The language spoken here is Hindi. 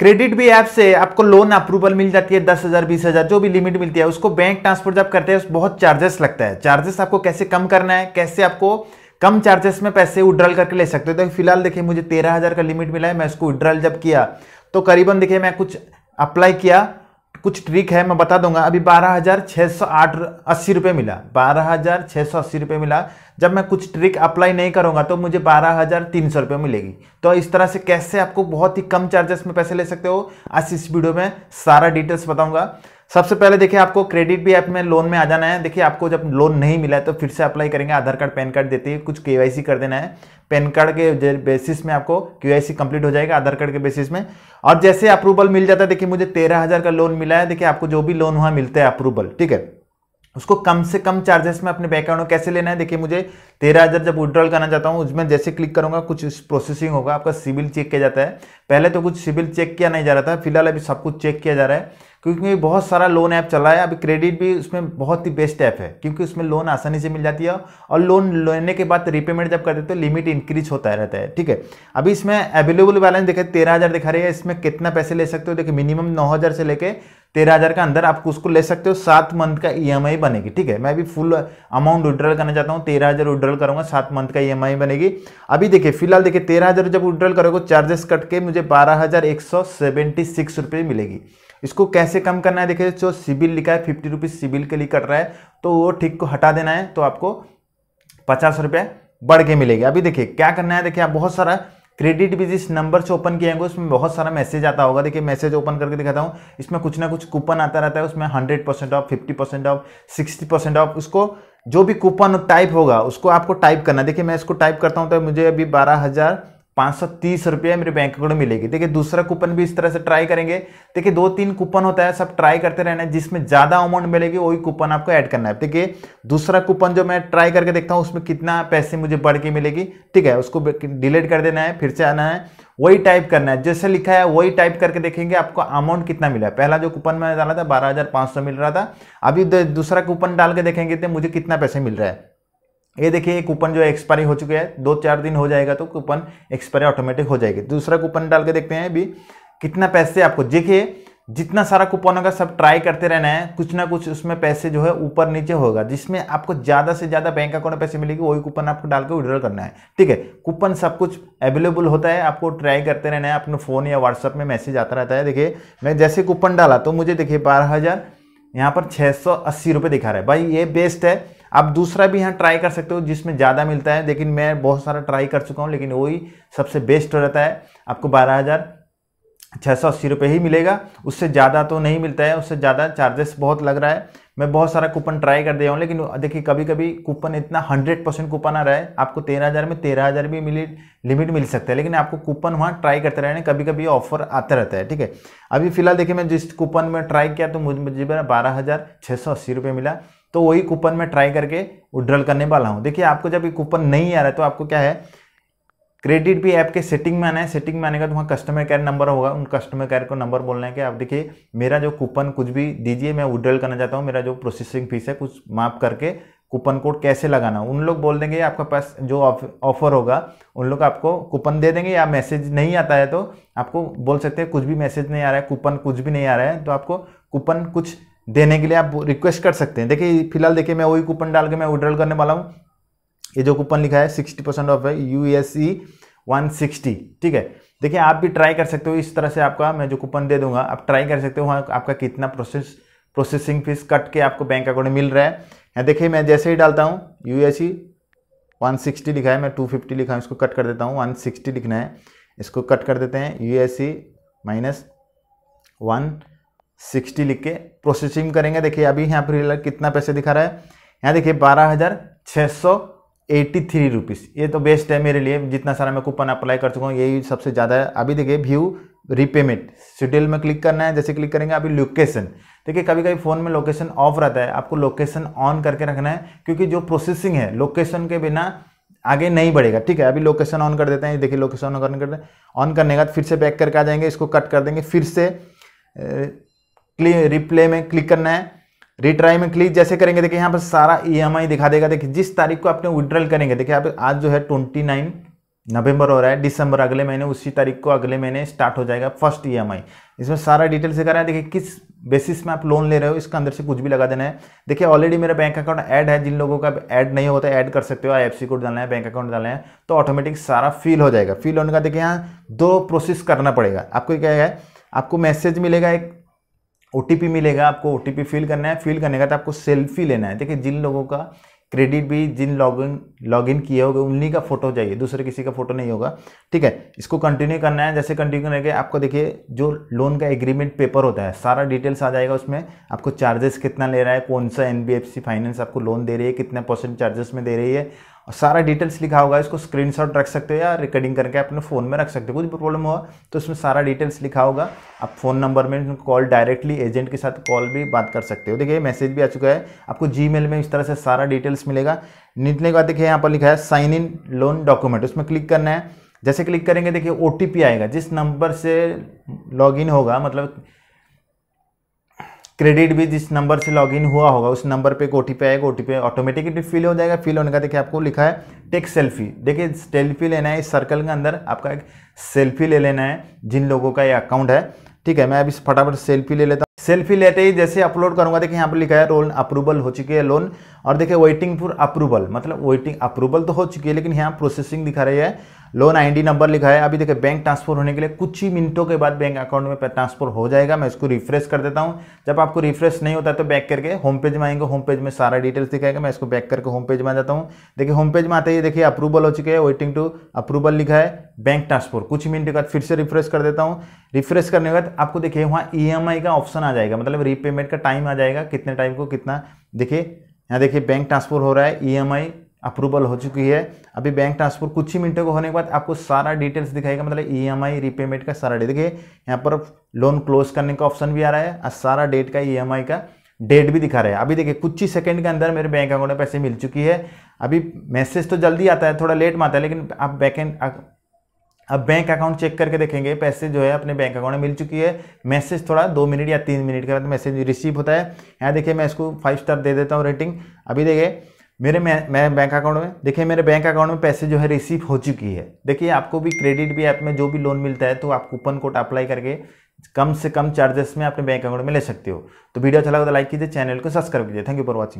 क्रेडिट भी ऐप से आपको लोन अप्रूवल मिल जाती है दस हजार बीस हजार जो भी लिमिट मिलती है उसको बैंक ट्रांसफर जब करते हैं बहुत चार्जेस लगता है चार्जेस आपको कैसे कम करना है कैसे आपको कम चार्जेस में पैसे विड्रॉल करके ले सकते हो तो फिलहाल देखिए मुझे तेरह हज़ार का लिमिट मिला है मैं उसको विड्रॉल जब किया तो करीबन देखिए मैं कुछ अप्लाई किया कुछ ट्रिक है मैं बता दूंगा अभी बारह हज़ार छः सौ आठ अस्सी रुपये मिला बारह हज़ार छः सौ अस्सी रुपये मिला जब मैं कुछ ट्रिक अप्लाई नहीं करूंगा तो मुझे बारह हज़ार तीन सौ रुपये मिलेगी तो इस तरह से कैसे आपको बहुत ही कम चार्जेस में पैसे ले सकते हो आज इस वीडियो में सारा डिटेल्स बताऊंगा सबसे पहले देखिए आपको क्रेडिट भी ऐप में लोन में आ जाना है देखिए आपको जब लोन नहीं मिला है तो फिर से अप्लाई करेंगे आधार कार्ड पैन कार्ड देते हैं कुछ केवाईसी कर देना है पैन कार्ड के बेसिस में आपको केवाईसी कंप्लीट हो जाएगा आधार कार्ड के बेसिस में और जैसे अप्रूवल मिल जाता है देखिए मुझे तेरह हज़ार का लोन मिला है देखिए आपको जो भी लोन वहाँ मिलता है अप्रूवल ठीक है उसको कम से कम चार्जेस में अपने बैंक अकाउंट में कैसे लेना है देखिए मुझे तेरह हज़ार जब विड्रॉल करना चाहता हूँ उसमें जैसे क्लिक करूँगा कुछ प्रोसेसिंग होगा आपका सिविल चेक किया जाता है पहले तो कुछ सिविल चेक किया नहीं जा रहा था फिलहाल अभी सब कुछ चेक किया जा रहा है क्योंकि बहुत सारा लोन ऐप चला है अभी क्रेडिट भी उसमें बहुत ही बेस्ट ऐप है क्योंकि उसमें लोन आसानी से मिल जाती है और लोन लेने के बाद रिपेमेंट जब करते तो लिमिट इंक्रीज होता रहता है ठीक है अभी इसमें अवेलेबल बैलेंस देखे तेरह हज़ार दिखा रही है इसमें कितना पैसे ले सकते हो देखिए मिनिमम नौ हज़ार से लेकर तेरह हज़ार का अंदर आप उसको ले सकते हो सात मंथ का ईएमआई e बनेगी ठीक है मैं भी फुल अमाउंट विड्रॉल करना चाहता हूँ तेरह हज़ार विड्रॉल करूँगा सात मंथ का ईएमआई e बनेगी अभी देखिए फिलहाल देखिए तेरह हज़ार जब विड्रॉल करोगे चार्जेस कट के मुझे बारह हज़ार एक सौ सेवेंटी सिक्स रुपये मिलेगी इसको कैसे कम करना है देखिए जो सिबिल लिखा है फिफ्टी रुपीज़ सिबिल के लिए कट रहा है तो वो ठीक को हटा देना है तो आपको पचास रुपये बढ़ के मिलेगी अभी देखिए क्या करना है देखिए आप बहुत सारा क्रेडिट भी जिस नंबर से ओपन किया उसमें बहुत सारा मैसेज आता होगा देखिए मैसेज ओपन करके दिखाता हूँ इसमें कुछ ना कुछ कूपन आता रहता है उसमें hundred percent off fifty percent off sixty percent off उसको जो भी कूपन टाइप होगा उसको आपको टाइप करना देखिए मैं इसको टाइप करता हूँ तो मुझे अभी बारह हज़ार पाँच सौ तीस मेरे बैंक अकाउंट मिलेगी देखिए दूसरा कूपन भी इस तरह से ट्राई करेंगे देखिए दो तीन कूपन होता है सब ट्राई करते रहना है जिसमें ज़्यादा अमाउंट मिलेगी वही कूपन आपको ऐड करना है देखिए दूसरा कूपन जो मैं ट्राई करके देखता हूँ उसमें कितना पैसे मुझे बढ़ के मिलेगी ठीक है उसको डिलीट कर देना है फिर से आना है वही टाइप करना है जैसे लिखा है वही टाइप करके देखेंगे आपको अमाउंट कितना मिला है पहला जो कूपन मैंने डाला था बारह मिल रहा था अभी दूसरा कूपन डाल के देखेंगे तो मुझे कितना पैसे मिल रहा है ये देखिए कूपन जो है एक्सपायरी हो चुका है दो चार दिन हो जाएगा तो कूपन एक्सपायरी ऑटोमेटिक हो जाएगी दूसरा कूपन डाल के देखते हैं अभी कितना पैसे आपको देखिए जितना सारा कूपन होगा सब ट्राई करते रहना है कुछ ना कुछ उसमें पैसे जो है ऊपर नीचे होगा जिसमें आपको ज़्यादा से ज़्यादा बैंक अकाउंट में पैसे मिलेगी वही कूपन आपको डाल के विड्रॉल करना है ठीक है कूपन सब कुछ अवेलेबल होता है आपको ट्राई करते रहना है अपने फ़ोन या व्हाट्सअप में मैसेज आता रहता है देखिए मैं जैसे कूपन डाला तो मुझे देखिए बारह हज़ार यहाँ पर छः सौ अस्सी रुपये दिखा रहा है भाई ये बेस्ट है आप दूसरा भी यहाँ ट्राई कर सकते हो जिसमें ज़्यादा मिलता है लेकिन मैं बहुत सारा ट्राई कर चुका हूँ लेकिन वही सबसे बेस्ट रहता है आपको बारह हज़ार छः सौ अस्सी रुपये ही मिलेगा उससे ज़्यादा तो नहीं मिलता है उससे ज़्यादा चार्जेस बहुत लग रहा है मैं बहुत सारा कूपन ट्राई कर दिया हूँ लेकिन देखिए कभी कभी कूपन इतना हंड्रेड परसेंट कूपन आ रहा है आपको तेरह हज़ार में तेरह हज़ार भी मिली लिमिट मिल सकता है लेकिन आपको कूपन वहाँ ट्राई करते रहने कभी कभी ऑफर आता रहता है ठीक है अभी फिलहाल देखिए मैं जिस कूपन में ट्राई किया तो मुझे बारह हज़ार छः सौ अस्सी रुपये मिला तो वही कूपन में ट्राई करके विड्रॉल करने वाला हूँ देखिए आपको जब ये कूपन नहीं आ रहा है तो आपको क्या है क्रेडिट भी ऐप के सेटिंग में आना है सेटिंग में आने का तो वहाँ कस्टमर केयर नंबर होगा उन कस्टमर केयर को नंबर बोलना है कि आप देखिए मेरा जो कूपन कुछ भी दीजिए मैं विड्रॉल करना चाहता हूँ मेरा जो प्रोसेसिंग फीस है कुछ माफ करके कूपन कोड कैसे लगाना उन लोग बोल देंगे आपके पास जो ऑफर होगा उन लोग आपको कूपन दे देंगे या मैसेज नहीं आता है तो आपको बोल सकते हैं कुछ भी मैसेज नहीं आ रहा है कूपन कुछ भी नहीं आ रहा है तो आपको कूपन कुछ देने के लिए आप रिक्वेस्ट कर सकते हैं देखिए फिलहाल देखिए मैं वही कूपन डाल के मैं विड्रॉल करने वाला हूँ ये जो कूपन लिखा है सिक्सटी परसेंट ऑफ है U S E one sixty ठीक है देखिए आप भी ट्राई कर सकते हो इस तरह से आपका मैं जो कूपन दे दूंगा आप ट्राई कर सकते हो वहाँ आपका कितना प्रोसेस प्रोसेसिंग फीस कट के आपको बैंक अकाउंट मिल रहा है हाँ, देखिए मैं जैसे ही डालता हूँ U S E one sixty लिखा है मैं टू फिफ्टी लिखा हूँ इसको कट कर देता हूँ वन सिक्सटी लिखना है इसको कट कर देते हैं U S E minus one sixty लिख के प्रोसेसिंग करेंगे देखिए अभी यहाँ पर कितना पैसे दिखा रहा है यहाँ देखिए बारह हज़ार छः सौ एट्टी थ्री रुपीज़ ये तो बेस्ट है मेरे लिए जितना सारा मैं कूपन अप्लाई कर चुका हूँ यही सबसे ज़्यादा है अभी देखिए व्यू रीपेमेंट शेड्यूल में क्लिक करना है जैसे क्लिक करेंगे अभी लोकेशन देखिए कभी कभी फ़ोन में लोकेशन ऑफ रहता है आपको लोकेशन ऑन करके रखना है क्योंकि जो प्रोसेसिंग है लोकेशन के बिना आगे नहीं बढ़ेगा ठीक है अभी लोकेशन ऑन कर देते हैं देखिए लोकेशन ऑन करने ऑन करने के बाद फिर से पैक करके आ जाएंगे इसको कट कर देंगे फिर से रिप्ले में क्लिक करना है रिट्राई में क्लिक जैसे करेंगे देखिए यहाँ पर सारा ई e दिखा देगा देखिए जिस तारीख को आपने विड्रॉल करेंगे देखिए आप आज जो है ट्वेंटी नाइन नवंबर हो रहा है दिसंबर अगले महीने उसी तारीख को अगले महीने स्टार्ट हो जाएगा फर्स्ट ई e इसमें सारा डिटेल से करा है देखिए किस बेसिस में आप लोन ले रहे हो इसका अंदर से कुछ भी लगा देना है देखिए ऑलरेडी मेरा बैंक अकाउंट ऐड है जिन लोगों का ऐड नहीं होता ऐड कर सकते हो आई कोड डालना है बैंक अकाउंट डालना है तो ऑटोमेटिक सारा फिल हो जाएगा फिल होने का देखिए यहाँ दो प्रोसेस करना पड़ेगा आपको क्या है आपको मैसेज मिलेगा एक ओ मिलेगा आपको ओ फिल करना है फिल करने का तो आपको सेल्फी लेना है देखिए जिन लोगों का क्रेडिट भी जिन लॉगिन लॉगिन किए होगा उन्हीं का फोटो चाहिए दूसरे किसी का फोटो नहीं होगा ठीक है इसको कंटिन्यू करना है जैसे कंटिन्यू करेंगे आपको देखिए जो लोन का एग्रीमेंट पेपर होता है सारा डिटेल्स आ जाएगा उसमें आपको चार्जेस कितना ले रहा है कौन सा एन फाइनेंस आपको लोन दे रही है कितना परसेंट चार्जेस में दे रही है और सारा डिटेल्स लिखा होगा इसको स्क्रीनशॉट रख सकते हो या रिकॉर्डिंग करके अपने फ़ोन में रख सकते हो कुछ भी प्रॉब्लम हुआ तो उसमें सारा डिटेल्स लिखा होगा आप फ़ोन नंबर में कॉल डायरेक्टली एजेंट के साथ कॉल भी बात कर सकते हो देखिए मैसेज भी आ चुका है आपको जी में इस तरह से सारा डिटेल्स मिलेगा निकलने के बाद देखिए यहाँ पर लिखा है साइन इन लोन डॉक्यूमेंट उसमें क्लिक करना है जैसे क्लिक करेंगे देखिए ओ आएगा जिस नंबर से लॉग होगा मतलब क्रेडिट भी जिस नंबर से लॉगिन हुआ होगा उस नंबर पे ओ टी पी आएगा O T P automatically fill हो जाएगा फिल होने का देखिए आपको लिखा है टेक सेल्फी देखिए सेल्फी लेना है इस सर्कल के अंदर आपका एक सेल्फी ले लेना है जिन लोगों का ये अकाउंट है ठीक है मैं अभी फटाफट सेल्फी ले लेता हूँ सेल्फी लेते ही जैसे अपलोड करूंगा देखिए यहाँ पर लिखा है रोल अप्रूवल हो चुकी है लोन और देखिए वेटिंग फॉर अप्रूवल मतलब वेटिंग अप्रूवल तो हो चुकी है लेकिन यहाँ प्रोसेसिंग दिखा रही है लोन आईडी नंबर लिखा है अभी देखिए बैंक ट्रांसफर होने के लिए कुछ ही मिनटों के बाद बैंक अकाउंट में ट्रांसफर हो जाएगा मैं इसको रिफ्रेश कर देता हूँ जब आपको रिफ्रेश नहीं होता तो बैक करके होम पेज में आएंगे होम पेज में सारा डिटेल्स दिखाएगा मैं इसको बैक करके होम पेज में आ जाता हूँ देखिए होम पेज में आते ही देखिए अप्रूवल हो चुके हैं वेटिंग टू अप्रूवल लिखा है बैंक ट्रांसफर कुछ मिनट के बाद फिर से रिफ्रेश कर देता हूँ रिफ्रेश करने के बाद आपको देखिए वहाँ ई e का ऑप्शन आ जाएगा मतलब रीपेमेंट का टाइम आ जाएगा कितने टाइम को कितना देखिए यहाँ देखिए बैंक ट्रांसफर हो रहा है ई e अप्रूवल हो चुकी है अभी बैंक ट्रांसफर कुछ ही मिनटों को होने के बाद आपको सारा डिटेल्स दिखाएगा मतलब ईएमआई e रीपेमेंट का सारा देखिए यहाँ पर लोन क्लोज करने का ऑप्शन भी आ रहा है और सारा डेट का ईएमआई e का डेट भी दिखा रहा है अभी देखिए कुछ ही सेकंड के अंदर मेरे बैंक अकाउंट में पैसे मिल चुकी है अभी मैसेज तो जल्दी आता है थोड़ा लेट में आता है लेकिन आप बैक एंड अब बैंक अकाउंट चेक करके देखेंगे पैसे जो है अपने बैंक अकाउंट में मिल चुकी है मैसेज थोड़ा दो मिनट या तीन मिनट के बाद मैसेज रिसीव होता है यहाँ देखिए मैं इसको फाइव स्टार दे देता हूँ रेटिंग अभी देखिए मेरे मैं, मैं बैंक अकाउंट में देखिए मेरे बैंक अकाउंट में पैसे जो है रिसीव हो चुकी है देखिए आपको भी क्रेडिट भी ऐप में जो भी लोन मिलता है तो आप कूपन कोड अप्लाई करके कम से कम चार्जेस में अपने बैंक अकाउंट में ले सकते हो तो वीडियो अच्छा लगा तो लाइक कीजिए चैनल को सब्सक्राइब कीजिए थैंक यू फॉर वॉचिंग